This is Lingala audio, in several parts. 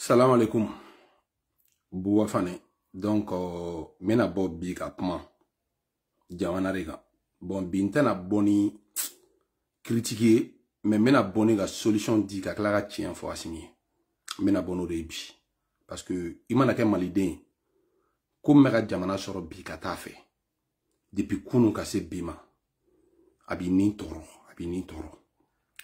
salamu alaikum buwa fane donc uh, n bena bɔ bi ka kuma jamana de kan bɔn bi n tɛna bɔ ni kiritiki ye mɛ n bena bɔ ni ka solution di ka kila ka tiɲɛ fɔ asimi ye n bena bɔ n'o de ye bi parce que i mana kɛ maliden ye ko min bɛ ka jamana sɔrɔ bi ka taa fɛ depuis kunu ka se bi ma a b'i nin tɔɔrɔ a b'i nin tɔɔrɔ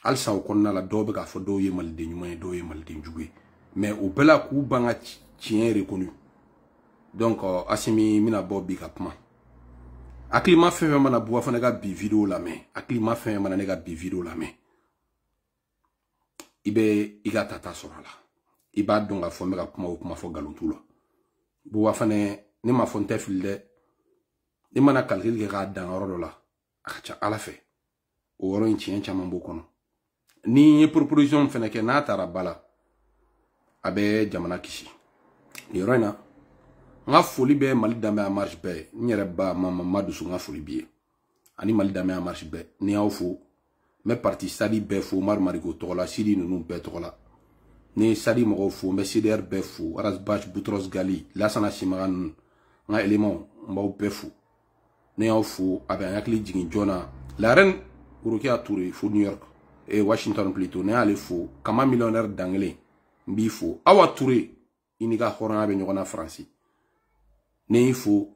halisa o kɔnɔna la dɔw bɛ k'a fɔ dɔw ye maliden ɲuman ye dɔw ye maliden jugu ye mɛ o bɛɛ la k'u ban ka tiɲɛ reconnu donc uh, asimi n bɛna bɔ bi ka kuma hakilima fɛn fɛn mana buwa fana ka bi video lamɛn hakilima fɛn fɛn mana ne ka bi video lamɛn i bɛ i ka tata sɔrɔ a la i b'a dɔn k'a fɔ n bɛ ka kuma o kuma fɔ nkalon t'u la buwa fana ne ma fɔ n tɛ fili dɛ ne mana calcul kɛ k'a dan yɔrɔ dɔ la a ka ca ala fɛ o yɔrɔ in tiɲɛ caman b'o kɔnɔ ni n ye proposition fɛnɛ kɛ n'a taara ba la Abe jamana Kishi. ni yɔrɔ nga be. foli marche be mama ma nga ani mali marche be ni y'aw me parti sadi be fo mariko tola sidi ninnu ni sadi mɔgɔw fo n bɛ cdr Boutros arasbach butros gali La sana ninnu Elemon, ka elemanw fo ni y'aw a jona new york et eh, washington plutôt Ni kama millionnaire d'anglais. n b'i fo awa ture i n'i ka hɔrɔnya bɛ ɲɔgɔn na faransi ne y'i fo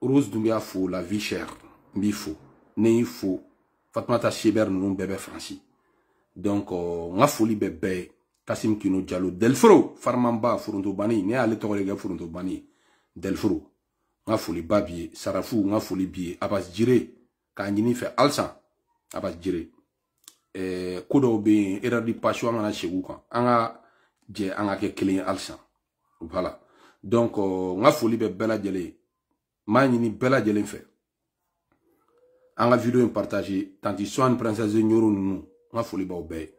rose dunbiya fo la vie chère n ne y'i fo fatumata shebɛr ninnu bɛɛ bɛ donc euh, n foli bɛ bɛɛ ye kasim kino jalo delforo faramanba forontobani ne y'ale tɔgɔ de kɛ forontobani ye delforo n ka sarafu n foli b'i abas jire k'a ɲini fɛ halisa abas jire eh, ko dɔw bɛ yen erreur di passion an kana segin u kan an ka jɛ an ka kɛ kelen ye halisa voilà donc n ka foli bɛ bɛɛ lajɛlen ye n b'a ɲini bɛɛ lajɛlen fɛ an ka video in partage tanti swan princesse nyoro ninnu n ka foli b'aw bɛɛ ye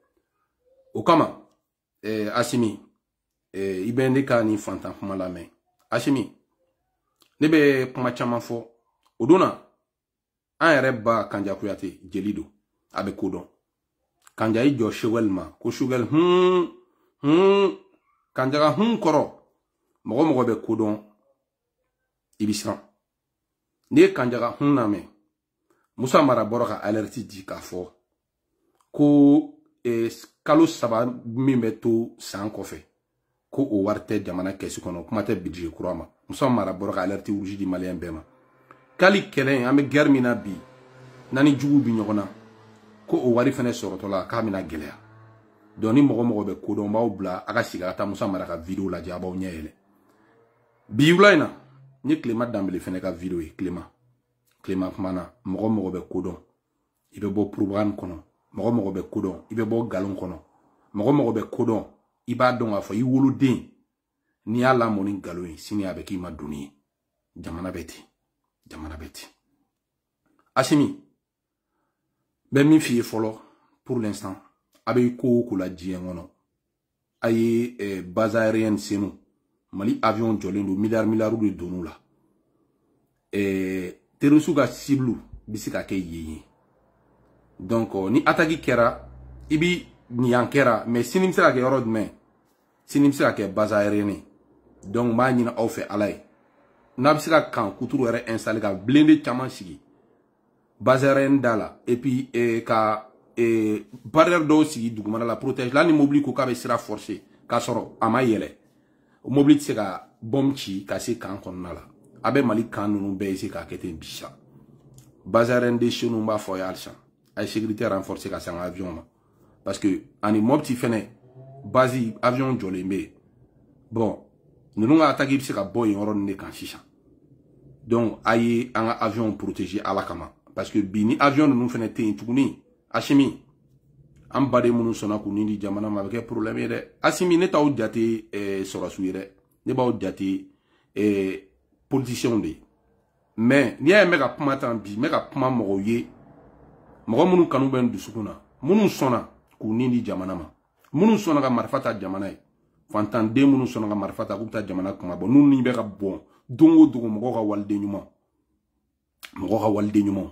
o kama eh, asimi eh, i bɛ ne ka nin fantan kuma lamɛn asimi ne bɛ kuma caman fɔ o don na an yɛrɛ ba kanja kuyate jeli don a bɛ ko dɔn kanja i jɔ shewɛl ma ko shugɛl hun hun kanjaga hun kɔrɔ mɔgɔ mɔgɔ bɛ kodɔn i bi siran n'i ye kanjaga hun namɛn musa mara bɔra ka alɛriti di k'a fɔ ko eh, kalo saba min bɛ to san kɔfɛ ko o wari tɛ jamana kɛsi kɔnɔ kuma tɛ bidije kura ma musa mara bɔra ka alɛriti urusi di maliyɛn bɛɛ ma k'ali kɛlɛ in an bɛ gɛrɛ min na bi n'an ni juguw bi ɲɔgɔn na ko o wari fɛnɛ sɔrɔtɔla k'a bena gwɛlɛya dɔn ni mɔgɔ mɔgɔ bɛ kodɔn b'aw bila a ka sigi a ka taa musa mara ka video lajɛ a b'aw ɲɛ yɛlɛ bi wula yi na n ye kilema danbele fɛnɛ ka video ye kilema kilema kumana mɔgɔ mɔgɔ bɛ kodɔn i bɛ bɔ programme kɔnɔ mɔgɔ mɔgɔ bɛ kodɔn i bɛ bɔ galon kɔnɔ mɔgɔ mɔgɔ bɛ kodɔn i b'a dɔn k'a fɔ i woloden n'i y'a lamɔ ni galon ye sini a bɛ k'i ma doni ye jamana bɛ ten jamana bɛ ten asimi bɛ min f'i ye fɔlɔ pour l'instant a bɛ ko o ko la diɲɛ kɔnɔ a ye eh, base aérienne senu mali avion jɔlen don miliyari miliyariw de donn'u la eh, terroriste ka cible bɛ se ka kɛ yen ye donc oh, ni attaque kɛra i bi nin yan kɛra mais sini bɛ se ka kɛ yɔrɔ jumɛn sini bɛ se ka kɛ base aérienne ye donc n b'a ɲini aw fɛ ala ye n'a bɛ se ka kan kuturu yɛrɛ installer ka blindé caman sigi bazɛrɛn da la et puis eh, ka eh, barrière dɔw sigi dugumana la protège la ni mobili ko k'a bɛ sira forcer k'a sɔrɔ a ma yɛlɛ mobili tɛ se ka bɔm ci ka se kan kɔnɔna la a bɛ mali kan ninnu bɛɛ essayer k'a kɛ ten bi sisan bazɛrɛn de senu b'a fɔ a ye halisa a ye sécurité renforcer ka se an ka avion ma parce que ani mɔpiti fɛnɛ basi avion jɔlen bɛ yen bon ninnu ka attaque bɛ se ka bɔ yen yɔrɔ ninnu de kan sisan donc a ye an ka avion protéger ala kama. parce que bi ni avion ninnu fɛnɛ tɛ yen tuguni asimi an baden minnu sɔnna k'u ni di jamana ma a bɛ kɛ problème ye dɛ asimi ne t'aw jate eh, sɔrɔsiw ye dɛ ne b'aw jate eh, politiciens de ye mais n'i y'a ye n bɛ ka kuma tan bi n bɛ ka kuma mɔgɔw ye mɔgɔ minnu kanu bɛ n dusukun na minnu sɔnna k'u ni di jamana ma minnu sɔnna ka marifa ta jamana ye fantanden minnu sɔnna ka marifa ta k'u bɛ taa jamana kuma bɔ n'u ni bɛ ka bɔn don o don mɔgɔw ka waliden ɲuman mɔgɔw ka waliden ɲuman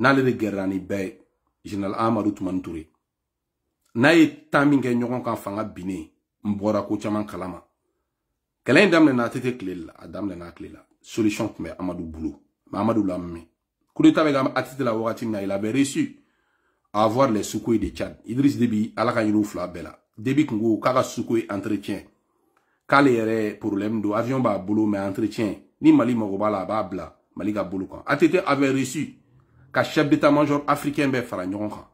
n'ale de gɛrɛra ni bɛɛ ye general amadu tumani ture n'a ye tan min kɛ ɲɔgɔn kan fanga binne n bɔra ko caaman kalama kɛlɛ yi daminɛna a tɛ kile la a daminɛna a kile la solution tun bɛ amadu bolo ma amadu la mɛn kudeta bɛ ka atite la wagati min na il avait reçu à avoir les sukoye de tchad idris debi ala ka ɲiniw fila bɛɛ la debi kun ko k'a ka sukoye entretien k'ale yɛrɛ problème do avion b'a bolo mais entretien ni mali mago b'a la a b'a bila mali ka bolo kan atete avait reçu ka chef d'état-major africain bɛɛ fara ɲɔgɔn kan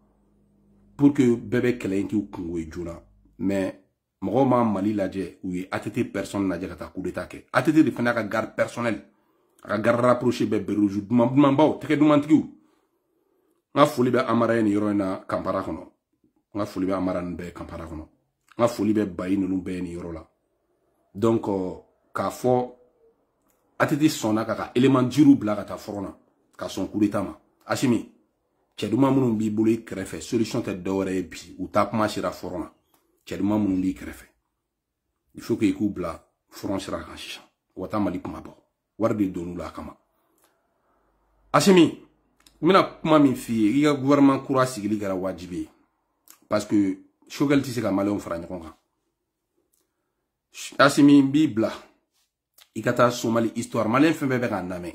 pour que bɛɛ bɛ kɛlɛ in k'u kungo ye joona mais mɔgɔw ma mali lajɛ u ye att personne lajɛ ka taa coup d'état kɛ att de fana ka garde personnel a ka garde rapproché bɛɛ beruju duman dumanbaw tɛgɛ dumantigiw n ka foli bɛ amara ye nin yɔrɔ in na kampara kɔnɔ n ka foli bɛ amara nin bɛɛ kampara kɔnɔ n ka foli bɛ bayi ninnu bɛɛ nin yɔrɔ la donc euh, k'a fɔ att sɔnna ka ka élément jiriw bila ka taa fɔrɔn na ka sɔn coup d'état ma Asemi, chèdouman mounou bi boulè krefe, solisyon tèt dòwre e bis, ou tapman chèdouman mounou li krefe. Y fòkè y kou bla, fòran chèdouman mounou li krefe, wata mali pou mabou, warde donou la kama. Asemi, mè nan pou mamin fie, y gè gouverman kourasik li gè la wajbe, paskè chòkèl tisè gè mali oum franye kongan. Asemi, bi bla, y gata sou mali istor, mali en fèmbebe gandamey,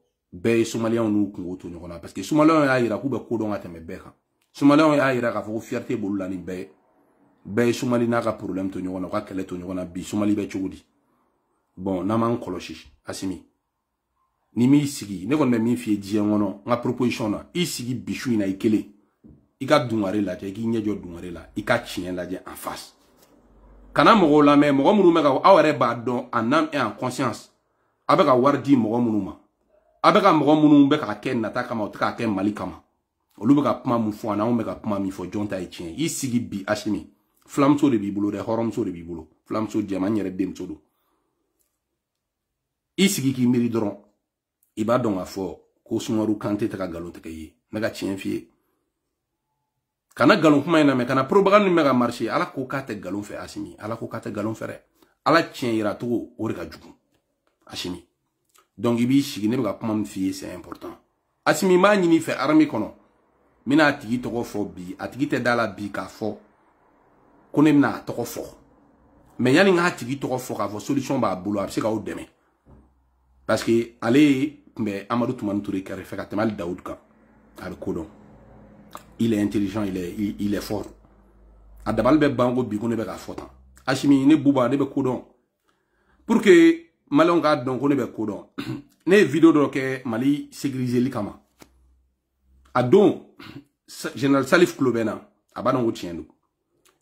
bɛɛ ye somaliyɛnw n'u kungo to ɲɔgɔn na parce que somaliyɛnw y'a yira k'u bɛ ko dɔn ka tɛmɛ bɛɛ kan somaliyɛnw y'a yira k'a fɔ ko fierté b'olu la ni bɛɛ ye bɛɛ ye somali n'a ka problème to ɲɔgɔn na u ka kɛlɛ to ɲɔgɔn na bi somali bɛ cogo di bon n'an m'an kɔlɔsi asimi ni m'i sigi ne kɔni bɛ min f'i ye diɲɛ kɔnɔ n ka proposition na i sigi bi su in na i kelen i ka dungare lajɛ i k'i ɲɛ jɔ dungare la i ka tiɲɛ lajɛ en face kana mɔgɔw lamɛn mɔgɔ minnu bɛ ka aw yɛrɛ b'a dɔn en âme et en conscience aw bɛ ka wari di mɔgɔ minnu ma a bɛ ka mɔgɔ minnu bɛ ka kɛ nata kama o tɛ ka kɛ mali kama olu bɛ ka kuma mun fɔ an'anw bɛ ka kuma min fɔ jɔn ta ye tiɲɛ i sigi bi asimi filamuso de b'i bolo dɛ hɔrɔnmuso de b'i bolo filamuso jɛma n yɛrɛ denmuso don i sigi k'i miiri dɔrɔn i b'a dɔn k'a fɔ ko sumaworo kante tɛ ka nkalon tigɛ ye ne ka tiɲɛ f'i ye kana nkalon kuma in lamɛn kana propagande min bɛ ka marché ala ko k'a tɛ nkalon fɛ asimi ala ko k'a tɛ nkalon fɛ dɛ ala tiɲɛ yira cogo o de ka jugu asimi donc il b'i sigi ne bɛ ka kuma c'est important asimi n b'a fait i fɛ armée kɔnɔ n a tigi tɔgɔ fɔ bi a tigi tɛ da la bi k'a fɔ ko ne bɛna a tɔgɔ fɔ mɛ yanni n k'a tigi tɔgɔ fɔ k'a fɔ solution b'a bolo a bɛ se parce que ale mais amadou amadu tumani ture kɛrɛfɛ ka tɛmɛ hali dawudu kan a il est intelligent il est il, il est fort a ah, dabal be ban ko bi ko ne k'a fɔ tan asimi ne buba ne bɛ pour que maliyɛnw k'a dɔn ko ne bɛ ko dɔn ne ye video dɔ kɛ mali sécuriseli kama a don général salif kulo bɛ na a b'a dɔn ko tiɲɛ don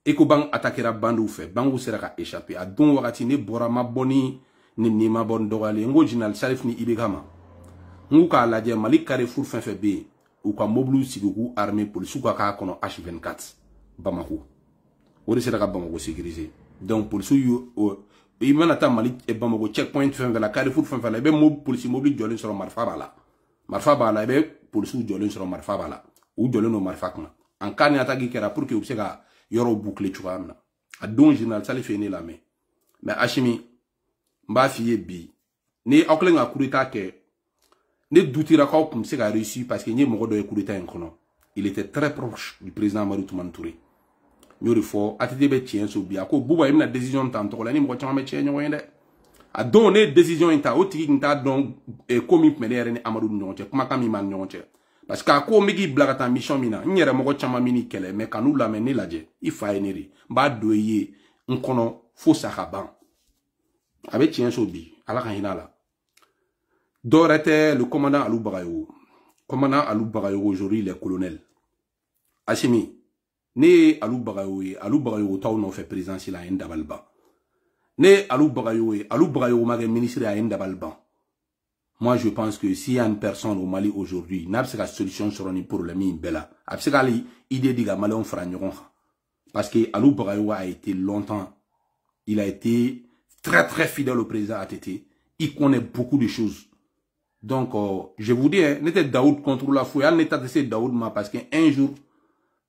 ecobank atakera bandiw fɛ bankiw sera ka échappé a don wagati ne bɔra ma bɔ ni ni ni ma bɔ ni dɔgɔyalen n ko général salif ni ibk ma n k'u k'a lajɛ mali carrefour fɛn fɛn bɛ yen u ka mobiliw sigi k'u armée polisiw ka k'a kɔnɔ h24 bamako o de sera ka bamako sécuriser donc polisiw y'o i mana taa mali bamako checkpoint fɛn fɛn la carrefour fɛn fɛn la i bɛ mo polisi mobili jɔlen sɔrɔ marifa b'a la marifa b'a la i bɛ polisiw jɔlen sɔrɔ marifa b'a la u jɔlen don marifa kunna en cas ni attaque kɛra pour que u bɛ se ka yɔrɔw boucler cogoya min na a don général sali fɛ ne lamɛn mɛ asimi n b'a f'i ye bi ni aw kɛlen ka coup d'état kɛ ne dutira k'aw tun bɛ se ka réussir parce que n ye mɔgɔ dɔ ye coup d'état in kɔnɔ il était très proche du président Amadou Toumani Touré n y'o de fɔ atite bɛ tiɲɛ so bi a ko buba i bɛna decision ta n tɔgɔ la ni mɔgɔ caman bɛ tiɲɛ ɲɔgɔn ye dɛ a don ne ye decision in ta o tigi tun t'a dɔn eh, ko min tun bɛ ne yɛrɛ ni amadu ni ɲɔgɔn cɛ kumakan min b'a ni ɲɔgɔn cɛ parce que a ko n bɛ k'i bila ka taa mission min na n yɛrɛ mɔgɔ caman bɛ ni kɛlɛ mɛ kan'u lamɛn ne lajɛ i fa ye ne de n b'a don i ye n kɔnɔ fo sa ka ban a bɛ tiɲɛ so bi ala ka hinɛ a la dɔ wɛrɛ tɛ le commandant alu bagayogo commandant alu bagayogo aujourd'hui il est colonel asimi ne Alou alu Alou ye alu ou non fait présence à a balba ne Alou Alou ministre à moi je pense que s'il y a une personne au Mali aujourd'hui n'a pas la solution Sur le problème le bɛɛ idée di parce que Alou a été longtemps il a été très très fidèle au président ATT il connaît beaucoup de choses donc euh, je vous dis hein, n'était Daoud contre la fouille n'était Daoud parce qu'un jour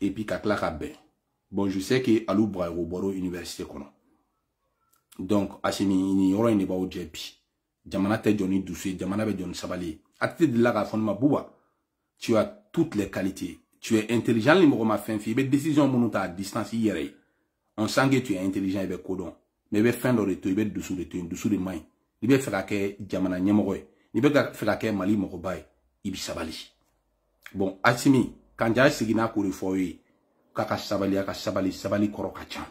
Et puis kakla ka bon je sais que alu bagayogo boro université kono. donc asini ni yoro in ba b'aw jɛ jamana te jɔ ni dusu jamana bɛ jɔ sabali ye de tɛ delila ma buba tu as toutes les qualités tu es intelligent ni ma fin f'i ye décision minnu ta à distance i on sent que tu es intelligent i bɛ ko mais be fin fɛn dɔ de to yen i bɛ de to dessous de main, n'i bɛ fɛ ka jamana ɲɛmɔgɔ ye n'i bɛ mali mɔgɔba ye ibi sabali bon asimi kanja sigina k'o de fɔ aw ye k'a ka sabali a ka sabali sabali kɔrɔ ka ca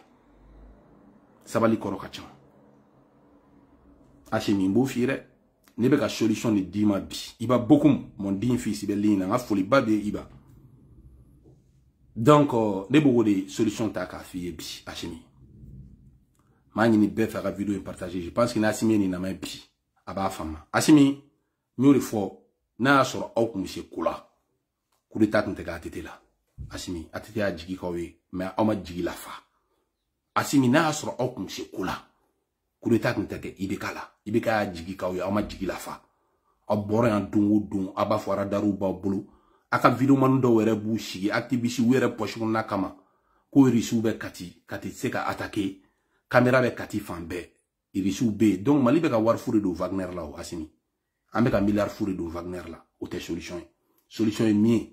sabali kɔrɔ ka ca asemi n b'o f'i ye dɛ ne bɛ ka solution de d'i ma bi i ba bokum mon din fils bɛ lin na n ka foliba bɛ i ba donc euh, ne b'o de solution ta k'a f'i ye bi asemi m'a ɲini bɛɛ fɛ a ka video in partage je pense que n'asimi ye nin lamɛn bi a b'a faamu asimi n y'o de fɔ n'a y'a sɔrɔ aw kun bɛ se ko la coup d'état tun tɛ kɛ ATT la Asimi ATT y'a jigi k'aw ye mais aw ma jigi lafa Asimi n'a y'a sɔrɔ aw kun se ko la coup tun tɛ kɛ IBK la IBK y'a jigi k'aw ye aw ma jigi lafa aw bɔra yan don o don aw b'a fɔ aradaruw b'aw bolo a ka videoman dɔw yɛrɛ b'u sigi activisiw yɛrɛ pɔsi kɔnɔna kama ko irisiw bɛ kati kati se ka atake kamera bɛ kati fan bɛɛ irisiw be yen donc mali bɛ ka wari fu de don wagner la o asini an bɛ ka miliyari fu de don wagner la o tɛ solution ye solution ye min ye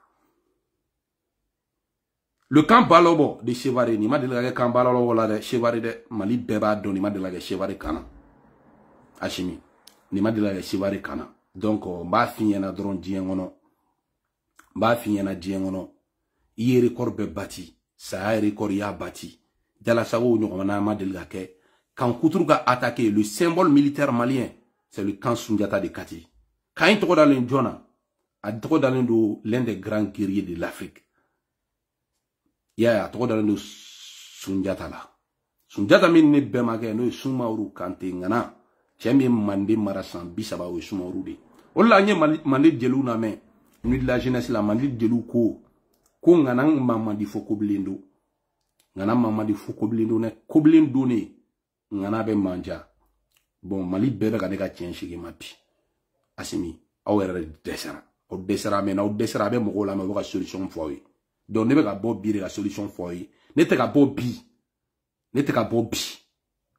le camp balobo de Chevaré, ni ma de ka camp balobo la dɛ seware de mali bɛɛ b'a dɔn ma deli ka kɛ seware kan ma donc b'a euh, f'i ɲɛna dɔrɔn diɲɛ kɔnɔ b'a f'i ɲɛna diɲɛ kɔnɔ i record bɛɛ bati bâti. record y'a bati jalasago ɲɔgɔnna ma deli ka kɛ Quand kuturu attaqué le symbole militaire malien c'est le camp Sundiata de Kati Quand in dans l'un jɔn il a dans l'un don l'un des grands guerriers de l'Afrique Yaya, toko dalen nou sounjata la. Sounjata men ne bemake, nou yon e sounmawrou kante, ngana, chemi mande marasan bisaba yon e sounmawrou de. Ola, nye mande djelou name, nwi la jenese la, mande djelou kou, kou ngana yon mamadi fokoblindo, ngana mamadi fokoblindo, nè, koblindo ne, ngana bemanja. Bon, mande bebe kade ka tjenjike ma pi. Ase mi, awe re desera. Ou desera men, ou desera men mokolame waka solisyon mfoye. donc ne bɛ ka bɔ bi de ka solution fɔ aw ye ne tɛ ka bɔ bi ne tɛ ka bɔ bi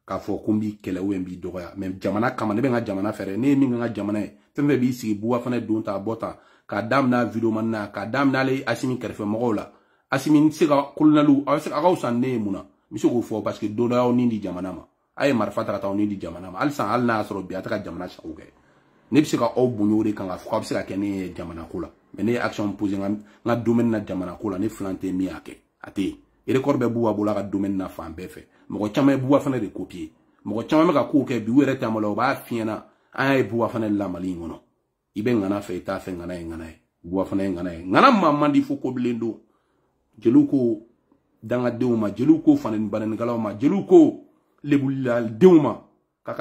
k'a fɔ ko n b'i kɛlɛ ou n b'i dɔgɔya mɛ jamana kama ne bɛ n ka jamana fɛɛrɛ ne ye min ka n ka jamana ye fɛn fɛn b'i sigi buwa fana don ta bɔ tan k'a daminɛ videoman na k'a daminɛ ale asimi kɛrɛfɛ mɔgɔw la asimi n tɛ se ka kolonɛliw aw bɛ se ka aw san ne ye mun na n bɛ se k'o fɔ parce que don dɔ y'aw ni di jamana ma a ye marifa ta ka taa aw ni di jamana ma halisa hali n'a y'a sɔrɔ bi a tɛ ka jamana sago kɛ ne bɛ se ka aw bonya o de kan k'a fɔ k'aw bɛ se ka kɛ ne ye jamana ko la mɛ ne action pose n ka domaine na jamana ko ne filan tɛ min a record bɛ buwa bolo ka domaine na fan bɛɛ fɛ mɔgɔ caman ye fana de copier mɔgɔ caman bɛ ka kow kɛ bi u yɛrɛ b'a fiyɛ na an e fana la mali in kɔnɔ i bɛ t'a fɛ ŋana ye ŋana e. fana ye ŋana ye ŋana fo kobilen don jeliw ko dangadenw ma jeliw ko fanani bananikɛlaw ma jeliw ko lebuliladenw ma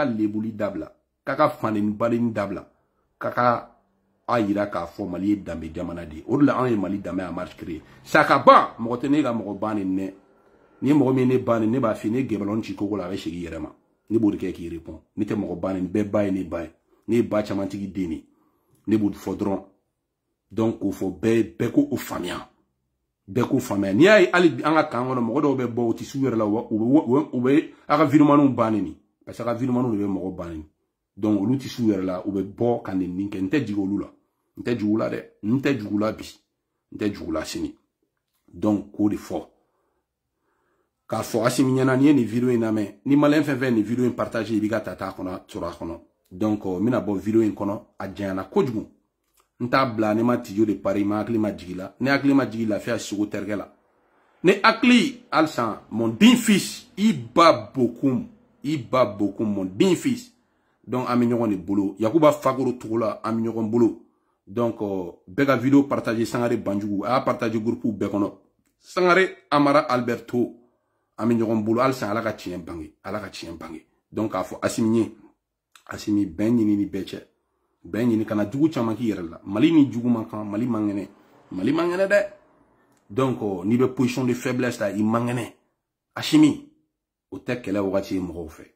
lebuli dabila k'a ka fanani baleni dabila k'a a yira k'a fɔ mali ye danbe jamana de ye o de la an ye mali danbe a marche créé saka ban mɔgɔ tɛ ne ka mɔgɔ ban ni nɛ ni mɔgɔ min ne ban ni ne b'a f'i ye ne gɛbɛlɔn ci kogo la a bɛ segin i yɛrɛ ma ne b'o de kɛ k'i répond ne tɛ mɔgɔ ban ni bɛɛ ba ye ne ba ye ne ye ba camantigi den de ne b'o fɔ dɔrɔn donc k'o fɔ bɛɛ bɛɛ ko o faamuya bɛɛ ko faamuya n'i y'a ye hali an ka kan kɔnɔ mɔgɔ dɔw bɛ bɔ u tɛ s'u yɛrɛ la u bɛ a ka vidéomanw bannen ni parce que a ka vidéomanw de bɛ mɔgɔ bannen Don, louti souyere la, oube, bo, kande, ninke, nte djigou lou la. Nte djigou la de, nte djigou la bis, nte djigou la seni. Don, kou de fò. Ka fò, ase, minye nanye ni videoy nanmen, ni malen fe ven, ni videoy partajye, bi gata ta kono, tsora kono. Don, ko, min a bo videoy kono, a djena kòj bon. Nta blan, ne mati yo de pari, man akli madjigi la, ne akli madjigi la, fè a soukou terge la. Ne akli, al san, mon din fis, i bab bokoum, i bab bokoum, mon din fis. donc an le de yakuba Fagoro Tourla, la an donc euh, bega vidéo video sangare banjugu a ah, partagé groupe ou sangare amara alberto an bɛ Al a halisa ala bange donc à faut asimi asimi ben ni bɛɛ ben yini kana jugu Malini la mali ni jugu mali mangene. mali donc euh, n'i position de faiblesse la il asimi o kele kɛlɛ wagati fait.